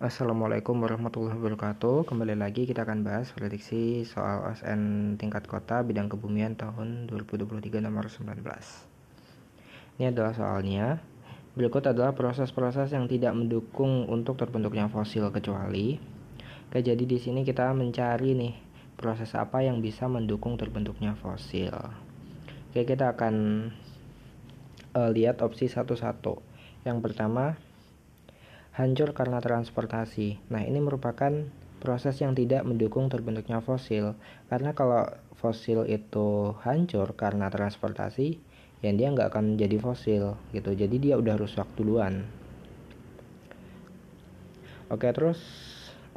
Assalamualaikum warahmatullahi wabarakatuh. Kembali lagi kita akan bahas prediksi soal OSN tingkat kota bidang kebumian tahun 2023 nomor 19. Ini adalah soalnya. Berikut adalah proses-proses yang tidak mendukung untuk terbentuknya fosil kecuali Oke, jadi di sini kita mencari nih proses apa yang bisa mendukung terbentuknya fosil. Oke, kita akan uh, lihat opsi satu-satu. Yang pertama, hancur karena transportasi. Nah, ini merupakan proses yang tidak mendukung terbentuknya fosil. Karena kalau fosil itu hancur karena transportasi, ya dia nggak akan jadi fosil gitu. Jadi dia udah rusak duluan. Oke, terus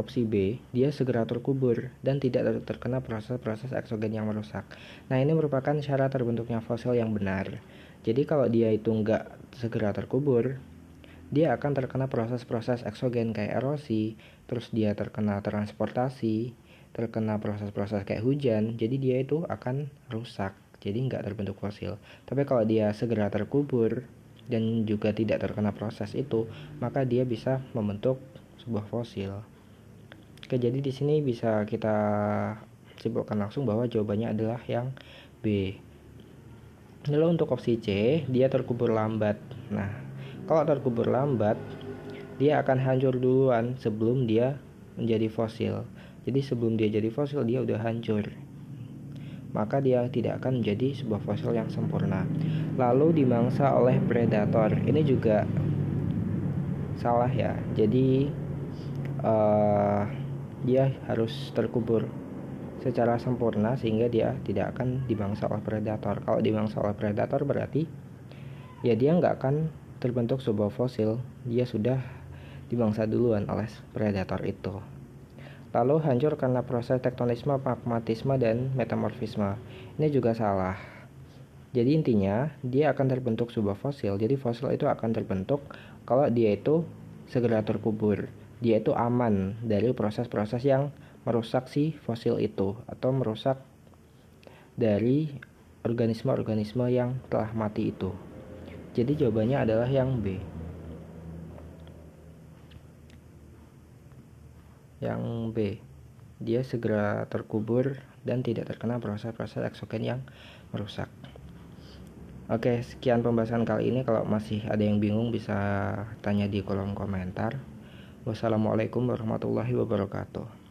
opsi B, dia segera terkubur dan tidak terkena proses-proses eksogen yang merusak. Nah, ini merupakan syarat terbentuknya fosil yang benar. Jadi kalau dia itu nggak segera terkubur, dia akan terkena proses-proses eksogen kayak erosi, terus dia terkena transportasi, terkena proses-proses kayak hujan, jadi dia itu akan rusak, jadi nggak terbentuk fosil. Tapi kalau dia segera terkubur dan juga tidak terkena proses itu, maka dia bisa membentuk sebuah fosil. Oke, jadi di sini bisa kita simpulkan langsung bahwa jawabannya adalah yang B. Lalu untuk opsi C, dia terkubur lambat. Nah, kalau terkubur lambat dia akan hancur duluan sebelum dia menjadi fosil jadi sebelum dia jadi fosil dia udah hancur maka dia tidak akan menjadi sebuah fosil yang sempurna lalu dimangsa oleh predator ini juga salah ya jadi uh, dia harus terkubur secara sempurna sehingga dia tidak akan dimangsa oleh predator. Kalau dimangsa oleh predator berarti ya dia nggak akan terbentuk sebuah fosil, dia sudah dibangsa duluan oleh predator itu. Lalu hancur karena proses tektonisme, magmatisme, dan metamorfisme. Ini juga salah. Jadi intinya, dia akan terbentuk sebuah fosil. Jadi fosil itu akan terbentuk kalau dia itu segera terkubur. Dia itu aman dari proses-proses yang merusak si fosil itu atau merusak dari organisme-organisme yang telah mati itu. Jadi jawabannya adalah yang B. Yang B. Dia segera terkubur dan tidak terkena proses-proses eksogen yang merusak. Oke, sekian pembahasan kali ini. Kalau masih ada yang bingung bisa tanya di kolom komentar. Wassalamualaikum warahmatullahi wabarakatuh.